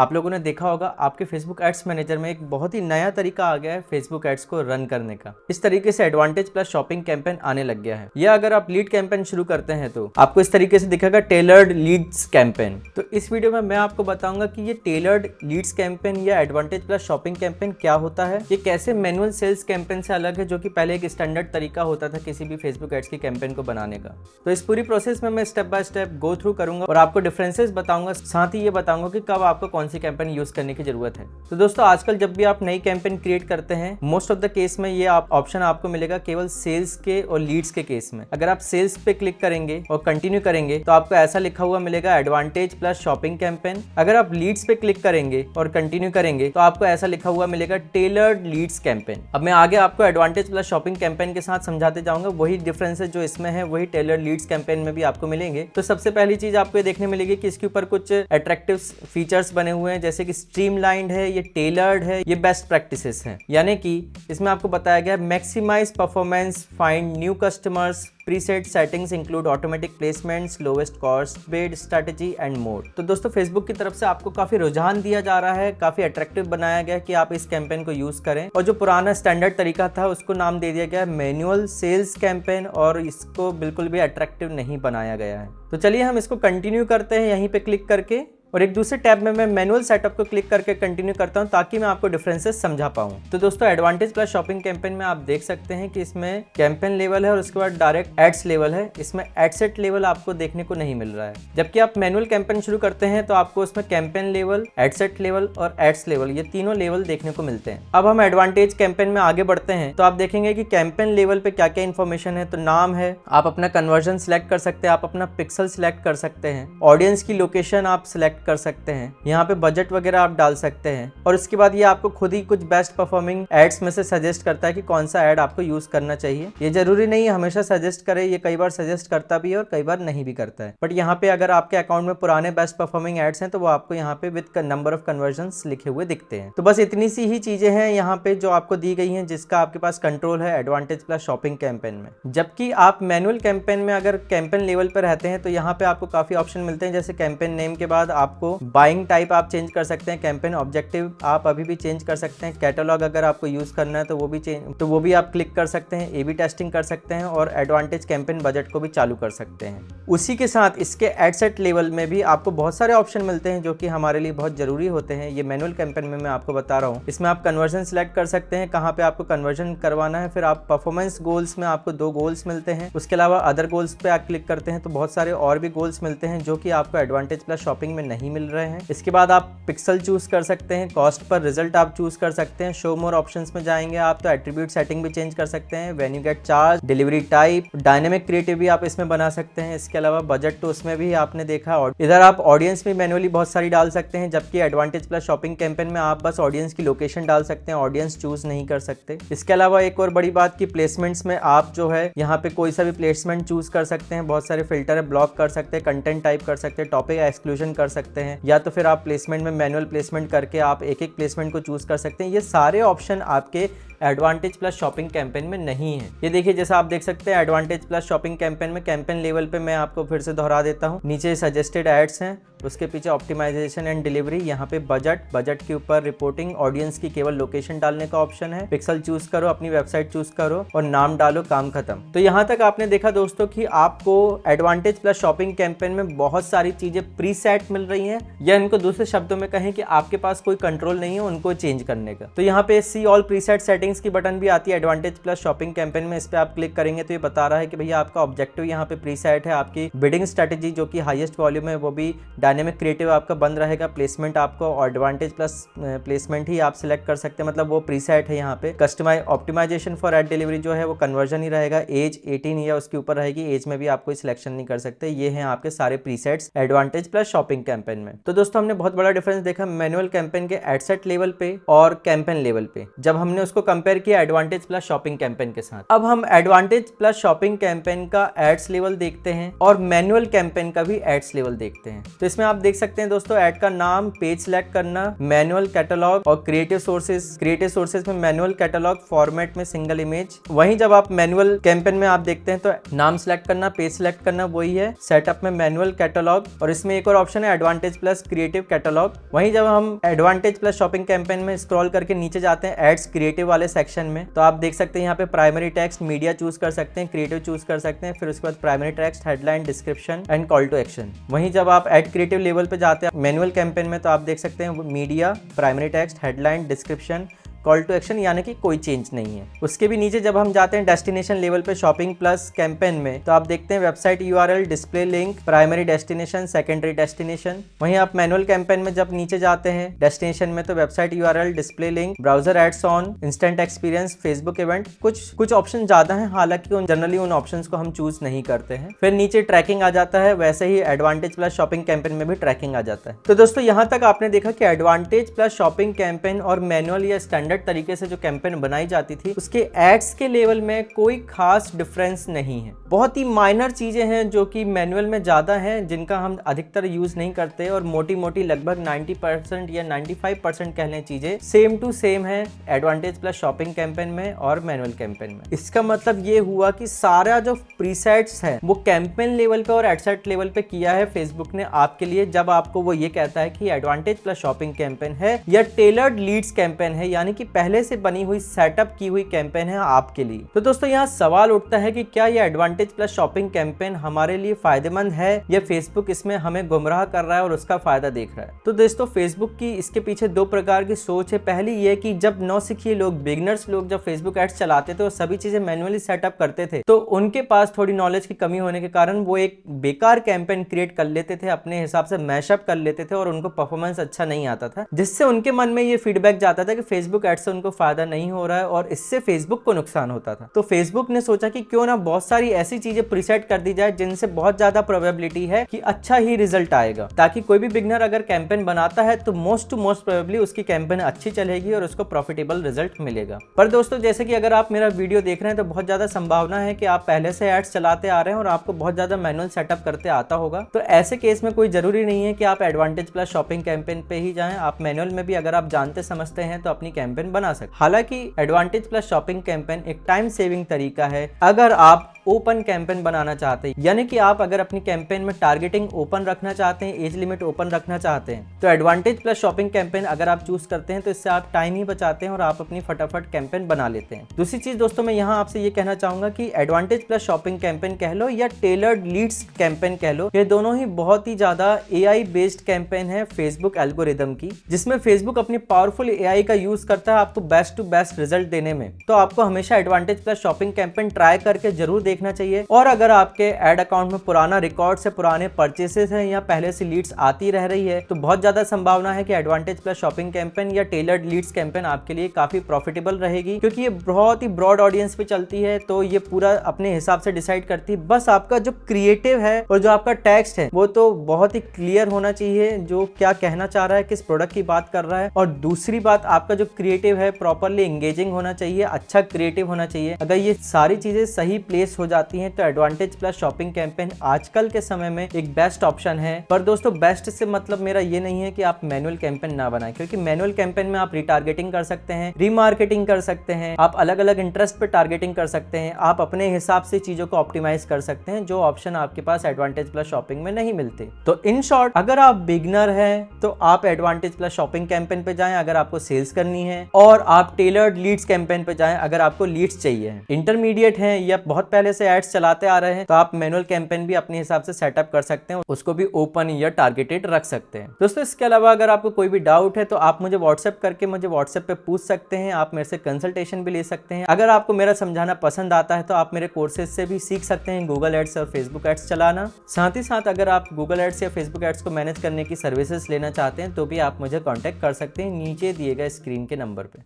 आप लोगों ने देखा होगा आपके फेसबुक एड्स मैनेजर में एक बहुत ही नया तरीका आ गया है फेसबुक एड्स को रन करने का इस तरीके से एडवांटेज प्लस शॉपिंग कैंपेन आने लग गया है या अगर आप लीड कैंपेन शुरू करते हैं तो आपको इस तरीके से दिखेगा टेलर्ड लीड्स कैंपेन तो इस वीडियो में मैं आपको बताऊंगा कि ये टेलर्ड लीड्स कैंपेन या एडवांटेज प्लस शॉपिंग कैंपेन क्या होता है ये कैसे मैनुअल सेल्स कैंपेन से अलग है जो की पहले एक स्टैंडर्ड तरीका होता था किसी भी फेसबुक एड्स की कैंपेन को बनाने का तो इस पूरी प्रोसेस में मैं step by step go through करूंगा और आपको डिफरेंसेस बताऊंगा साथ ही ये बताऊंगा कि कब आपको कौन सी कैंपेन यूज करने की जरूरत है तो दोस्तों आजकल जब भी आप नई कैंपेन क्रिएट करते हैं मोस्ट ऑफ द केस में ये ऑप्शन आप आपको मिलेगा केवल सेल्स के और लीड्स के केस में अगर आप सेल्स पे क्लिक करेंगे और कंटिन्यू करेंगे तो आपको ऐसा लिखा हुआ मिलेगा एडवांटेज प्लस शॉपिंग कैंपेन अगर आप लीड्स पे क्लिक करेंगे और कंटिन्यू करेंगे तो आपको ऐसा लिखा हुआ मिलेगा टेलर्ड लीड्स कैंपेन अब मैं आगे आपको एडवांटेज प्लस शॉपिंग कैंपेन के साथ समझाते जाऊंगा वही डिफरेंसेस जो इसमें है वही टेलर लीड्स कैंपेन में भी आपको मिलेंगे तो सबसे पहली चीज आपको देखने मिलेगी कि इसके ऊपर कुछ अट्रैक्टिव फीचर्स बने हुए हुए हैं जैसे कि स्ट्रीमलाइंड है ये टेलर्ड है ये बेस्ट प्रैक्टिसेस हैं यानी कि इसमें आपको बताया गया है maximise performance find new customers preset settings include automatic placements lowest cost bid strategy and more तो दोस्तों फेसबुक की तरफ से आपको काफी रुझान दिया जा रहा है काफी अट्रैक्टिव बनाया गया है कि आप इस कैंपेन को यूज करें और जो पुराना स्टैंडर्ड तरीका था उसको नाम दे दिया गया है मैनुअल सेल्स कैंपेन और इसको बिल्कुल भी अट्रैक्टिव नहीं बनाया गया है तो चलिए हम इसको कंटिन्यू करते हैं यहीं पे क्लिक करके और एक दूसरे टैब में मैं मैनुअल सेटअप को क्लिक करके कंटिन्यू करता हूँ ताकि मैं आपको डिफरेंसेस समझा पाऊँ तो दोस्तों एडवांटेज प्लस शॉपिंग कैंपेन में आप देख सकते हैं कि इसमें कैंपेन लेवल है और उसके बाद डायरेक्ट एड्स लेवल है इसमें एडसेट लेवल आपको देखने को नहीं मिल रहा है जबकि आप मैनुअल कैंपेन शुरू करते हैं तो आपको उसमें कैंपेन लेवल एडसेट लेवल और एड्स लेवल ये तीनों लेवल देखने को मिलते हैं अब हम एडवांटेज कैंपेन में आगे बढ़ते हैं तो आप देखेंगे कि कैंपेन लेवल पे क्या क्या इन्फॉर्मेशन है तो नाम है आप अपना कन्वर्जन सिलेक्ट कर सकते हैं आप अपना पिक्सल सिलेक्ट कर सकते हैं ऑडियंस की लोकेशन आप सिलेक्ट सेलेक्ट कर सकते हैं यहाँ पे बजट वगैरह आप डाल सकते हैं और उसके बाद ये आपको खुद ही कुछ बेस्ट परफॉर्मिंग एड्स में से सजेस्ट करता है कि कौन सा एड आपको यूज करना चाहिए ये जरूरी नहीं हमेशा सजेस्ट करे ये कई बार सजेस्ट करता भी है और कई बार नहीं भी करता है बट यहाँ पे अगर आपके अकाउंट में पुराने बेस्ट परफॉर्मिंग एड्स हैं तो वो आपको यहाँ पे विद नंबर ऑफ कन्वर्जन लिखे हुए दिखते हैं तो बस इतनी सी ही चीजें हैं यहाँ पे जो आपको दी गई है जिसका आपके पास कंट्रोल है एडवांटेज प्लस शॉपिंग कैंपेन में जबकि आप मैनुअल कैंपेन में अगर कैंपेन लेवल पर रहते हैं तो यहाँ पे आपको काफी ऑप्शन मिलते हैं जैसे कैंपेन नेम के बाद आप आपको बाइंग टाइप आप चेंज कर सकते हैं कैंपेन ऑब्जेक्टिव आप अभी भी चेंज कर सकते हैं कैटलॉग अगर आपको यूज़ करना है तो वो भी चेंज तो वो भी आप क्लिक कर सकते हैं ए बी टेस्टिंग कर सकते हैं और एडवांटेज कैंपेन बजट को भी चालू कर सकते हैं उसी के साथ इसके एडसेट लेवल में भी आपको बहुत सारे ऑप्शन मिलते हैं जो कि हमारे लिए बहुत ज़रूरी होते हैं ये मैनुअल कैंपेन में मैं आपको बता रहा हूँ इसमें आप कन्वर्जन सेलेक्ट कर सकते हैं कहाँ पे आपको कन्वर्जन करवाना है फिर आप परफॉर्मेंस गोल्स में आपको दो गोल्स मिलते हैं उसके अलावा अदर गोल्स पे आप क्लिक करते हैं तो बहुत सारे और भी गोल्स मिलते हैं जो कि आपको एडवांटेज प्लस शॉपिंग में नहीं मिल रहे हैं इसके बाद आप पिक्सल चूज कर सकते हैं कॉस्ट पर रिजल्ट आप चूज कर सकते हैं शो मोर ऑप्शन में जाएंगे आप तो एट्रीब्यूट सेटिंग भी चेंज कर सकते हैं when you get charge delivery type dynamic creative भी आप इसमें बना सकते हैं इसके अलावा बजट तो उसमें भी आपने देखा इधर आप ऑडियंस भी मैनुअली बहुत सारी डाल सकते हैं जबकि एडवांटेज प्लस शॉपिंग कैंपेन में आप बस ऑडियंस की लोकेशन डाल सकते हैं ऑडियंस चूज नहीं कर सकते इसके अलावा एक और बड़ी बात की प्लेसमेंट्स में आप जो है यहाँ पे कोई सा भी प्लेसमेंट चूज कर सकते हैं बहुत सारे फिल्टर है ब्लॉक कर सकते हैं कंटेंट टाइप कर सकते हैं टॉपिक एक्सक्लूजन कर सकते हैं या तो फिर आप प्लेसमेंट में मैनुअल प्लेसमेंट करके आप एक एक प्लेसमेंट को चूज कर सकते हैं ये सारे ऑप्शन आपके एडवांटेज प्लस शॉपिंग कैंपेन में नहीं है ये देखिए जैसा आप देख सकते हैं एडवांटेज प्लस शॉपिंग कैंपेन में कैंपेन लेवल पे मैं आप आपको फिर से दोहरा देता हूँ नीचे सजेस्टेड एड्स हैं उसके पीछे ऑप्टिमाइजेशन एंड डिलीवरी यहाँ पे बजट बजट के ऊपर रिपोर्टिंग ऑडियंस की केवल लोकेशन डालने का ऑप्शन है पिक्सल चूज करो अपनी वेबसाइट चूज करो और नाम डालो काम खत्म तो यहाँ तक आपने देखा दोस्तों कि आपको एडवांटेज प्लस शॉपिंग कैंपेन में बहुत सारी चीजें प्री सेट मिल रही है या इनको दूसरे शब्दों में कहें कि आपके पास कोई कंट्रोल नहीं है उनको चेंज करने का तो यहाँ पे see all preset settings की बटन भी आती है एडवांटेज प्लस शॉपिंग कैंपेन में इस पर आप क्लिक करेंगे तो ये बता रहा है कि भैया आपका ऑब्जेक्टिव यहाँ पे प्री सेट है आपकी बिडिंग स्ट्रेटेजी जो कि हाइएस्ट वॉल्यूम है वो भी डायनेमिक क्रिएटिव आपका बंद रहेगा प्लेसमेंट आपको एडवांटेज प्लस प्लेसमेंट ही आप सिलेक्ट कर सकते हैं मतलब वो प्रीसेट है यहाँ पे customise optimisation for ad delivery जो है वो कन्वर्जन ही रहेगा एज 18 या उसके ऊपर रहेगी एज में भी आप कोई सिलेक्शन नहीं कर सकते ये हैं आपके सारे presets advantage plus shopping campaign में तो दोस्तों हमने बहुत बड़ा डिफरेंस देखा मैनुअल कैंपेन के एडसेट लेवल पे और कैंपेन लेवल पे जब हमने उसको कंपेयर किया एडवांटेज प्लस शॉपिंग कैंपेन के साथ अब हम एडवांटेज प्लस शॉपिंग कैंपेन का एड्स लेवल देखते हैं और मैनुअल कैंपेन का भी एड्स लेवल देखते हैं तो इसमें इसमें आप देख सकते हैं दोस्तों ऐड का नाम पेज सेलेक्ट करना मैनुअल कैटलॉग और क्रिएटिव सोर्सेज क्रिएटिव सोर्सेज में मैनुअल कैटलॉग फॉर्मेट में सिंगल इमेज वहीं जब आप मैनुअल कैंपेन में आप देखते हैं तो नाम सेलेक्ट करना पेज सेलेक्ट करना वही है सेटअप में मैनुअल कैटलॉग और इसमें एक और ऑप्शन है एडवांटेज प्लस क्रिएटिव कैटलॉग वहीं जब हम एडवांटेज प्लस शॉपिंग कैंपेन में स्क्रॉल करके नीचे जाते हैं एड्स क्रिएटिव वाले सेक्शन में तो आप देख सकते हैं यहाँ पे प्राइमरी टेक्स्ट मीडिया चूज कर सकते हैं क्रिएटिव चूज कर सकते हैं फिर उसके बाद primary text headline description and call to action वहीं जब आप एड क्रिएटिव क्रिएटिव लेवल पे जाते हैं मैनुअल कैंपेन में तो आप देख सकते हैं media primary text headline description call to action यानी कि कोई चेंज नहीं है उसके भी नीचे जब हम जाते हैं डेस्टिनेशन लेवल पे शॉपिंग प्लस कैंपेन में तो आप देखते हैं website U display link primary destination secondary destination वहीं आप मैनुअल कैंपेन में जब नीचे जाते हैं डेस्टिनेशन में तो website U display link browser ads on instant experience Facebook event कुछ कुछ ऑप्शन ज्यादा है हालांकि उन जनरली उन ऑप्शन को हम चूज नहीं करते हैं फिर नीचे ट्रैकिंग आ जाता है वैसे ही एडवांटेज प्लस शॉपिंग कैंपेन में भी ट्रैकिंग आ जाता है तो दोस्तों यहाँ तक आपने देखा कि एडवांटेज प्लस शॉपिंग कैंपेन और मैनुअल या स्टैंडर्ड स्टैंडर्ड तरीके से जो कैंपेन बनाई जाती थी उसके एड्स के लेवल में कोई खास डिफरेंस नहीं है बहुत ही माइनर चीज़ें हैं जो कि मैनुअल में ज़्यादा हैं जिनका हम अधिकतर यूज़ नहीं करते और मोटी मोटी लगभग 90 परसेंट या 95 परसेंट कहने चीज़ें सेम टू सेम है एडवांटेज प्लस शॉपिंग कैंपेन में और मैनुअल कैंपेन में इसका मतलब ये हुआ कि सारा जो प्रीसेट्स है वो कैंपेन लेवल पे और एडसेट लेवल पे किया है फेसबुक ने आपके लिए जब आपको वो ये कहता है कि एडवांटेज प्लस शॉपिंग कैंपेन है या टेलर्ड लीड्स कैंपेन है यानी कि पहले से बनी हुई सेटअप की हुई कैंपेन है आपके लिए तो दोस्तों यहाँ सवाल उठता है कि क्या ये एडवांटेज प्लस शॉपिंग कैंपेन हमारे लिए फायदेमंद है या फेसबुक इसमें हमें गुमराह कर रहा है और उसका फायदा देख रहा है तो दोस्तों फेसबुक की इसके पीछे दो प्रकार की सोच है पहली ये की जब नौ सीखिए लोग बिगनर्स लोग जब फेसबुक एड्स चलाते थे और सभी चीजें मैनुअली सेटअप करते थे तो उनके पास थोड़ी नॉलेज की कमी होने के कारण वो एक बेकार कैंपेन क्रिएट कर लेते थे अपने हिसाब से मैशअप कर लेते थे और उनको परफॉर्मेंस अच्छा नहीं आता था जिससे उनके मन में ये फीडबैक जाता था कि फेसबुक एड से उनको फ़ायदा नहीं हो रहा है और इससे फेसबुक को नुकसान होता था तो फेसबुक ने सोचा कि क्यों ना बहुत सारी ऐसी चीज़ें प्रीसेट कर दी जाए जिनसे बहुत ज़्यादा प्रोबेबिलिटी है कि अच्छा ही रिजल्ट आएगा ताकि कोई भी बिगनर अगर कैंपेन बनाता है तो मोस्ट टू मोस्ट प्रोबेबली उसकी कैंपेन अच्छी चलेगी और उसको प्रॉफिटेबल रिजल्ट मिलेगा पर दोस्तों जैसे कि अगर आप मेरा वीडियो देख रहे हैं तो बहुत ज़्यादा संभावना है कि आप पहले से एड्स चलाते आ रहे हैं और आपको बहुत ज़्यादा मैनुअल सेटअप करते आता होगा तो ऐसे केस में कोई ज़रूरी नहीं है कि आप एडवांटेज प्लस शॉपिंग कैंपेन पे ही जाएं आप मैनुअल में भी अगर आप जानते समझते हैं तो अपनी कैंपेन कैंपेन बना सकते हालांकि एडवांटेज प्लस शॉपिंग कैंपेन एक टाइम सेविंग तरीका है अगर आप ओपन कैंपेन बनाना चाहते हैं यानी कि आप अगर अपनी कैंपेन में टारगेटिंग ओपन रखना चाहते हैं एज लिमिट ओपन रखना चाहते हैं तो एडवांटेज प्लस शॉपिंग कैंपेन अगर आप चूज करते हैं तो इससे आप टाइम ही बचाते हैं और आप अपनी फटाफट कैंपेन बना लेते हैं दूसरी चीज दोस्तों मैं यहाँ आपसे ये कहना चाहूंगा कि एडवांटेज प्लस शॉपिंग कैंपेन कह लो या टेलर्ड लीड्स कैंपेन कह लो ये दोनों ही बहुत ही ज्यादा ए बेस्ड कैंपेन है फेसबुक एल्गोरिदम की जिसमें फेसबुक अपनी पावरफुल ए का यूज करता है सकता है आपको बेस्ट टू बेस्ट रिजल्ट देने में तो आपको हमेशा advantage plus shopping campaign try करके जरूर देखना चाहिए और अगर आपके एड अकाउंट में पुराना रिकॉर्ड से पुराने परचेसेस हैं या पहले से लीड्स आती रह रही है तो बहुत ज्यादा संभावना है कि एडवांटेज प्लस शॉपिंग कैंपेन या टेलर्ड लीड्स कैंपेन आपके लिए काफी प्रॉफिटेबल रहेगी क्योंकि ये बहुत ही ब्रॉड ऑडियंस पे चलती है तो ये पूरा अपने हिसाब से डिसाइड करती है बस आपका जो क्रिएटिव है और जो आपका टेक्स्ट है वो तो बहुत ही क्लियर होना चाहिए जो क्या कहना चाह रहा है किस प्रोडक्ट की बात कर रहा है और दूसरी बात आपका जो क्रिएटिव क्रिएटिव है प्रॉपरली एंगेजिंग होना चाहिए अच्छा क्रिएटिव होना चाहिए अगर ये सारी चीज़ें सही प्लेस हो जाती हैं तो एडवांटेज प्लस शॉपिंग कैंपेन आजकल के समय में एक बेस्ट ऑप्शन है पर दोस्तों बेस्ट से मतलब मेरा ये नहीं है कि आप मैनुअल कैंपेन ना बनाए क्योंकि मैनुअल कैंपेन में आप रिटारगेटिंग कर सकते हैं रीमार्केटिंग कर सकते हैं आप अलग अलग इंटरेस्ट पर टारगेटिंग कर सकते हैं आप अपने हिसाब से चीज़ों को ऑप्टिमाइज कर सकते हैं जो ऑप्शन आपके पास एडवांटेज प्लस शॉपिंग में नहीं मिलते तो इन शॉर्ट अगर आप बिगनर हैं तो आप एडवांटेज प्लस शॉपिंग कैंपेन पे जाएं अगर आपको सेल्स करनी है और आप टेलर्ड लीड्स कैंपेन पे जाएं अगर आपको लीड्स चाहिए इंटरमीडिएट हैं या बहुत पहले से एड्स चलाते आ रहे हैं तो आप मैनुअल कैंपेन भी अपने हिसाब से सेटअप कर सकते हैं उसको भी ओपन या टारगेटेड रख सकते हैं दोस्तों इसके अलावा अगर आपको कोई भी डाउट है तो आप मुझे व्हाट्सएप करके मुझे व्हाट्सएप पे पूछ सकते हैं आप मेरे से कंसल्टेशन भी ले सकते हैं अगर आपको मेरा समझाना पसंद आता है तो आप मेरे कोर्सेज से भी सीख सकते हैं गूगल एड्स और फेसबुक एड्स चलाना साथ ही साथ अगर आप गूगल एड्स या फेसबुक एड्स को मैनेज करने की सर्विसेज लेना चाहते हैं तो भी आप मुझे कॉन्टेक्ट कर सकते हैं नीचे दिए गए स्क्रीन के नंबर नंबर पे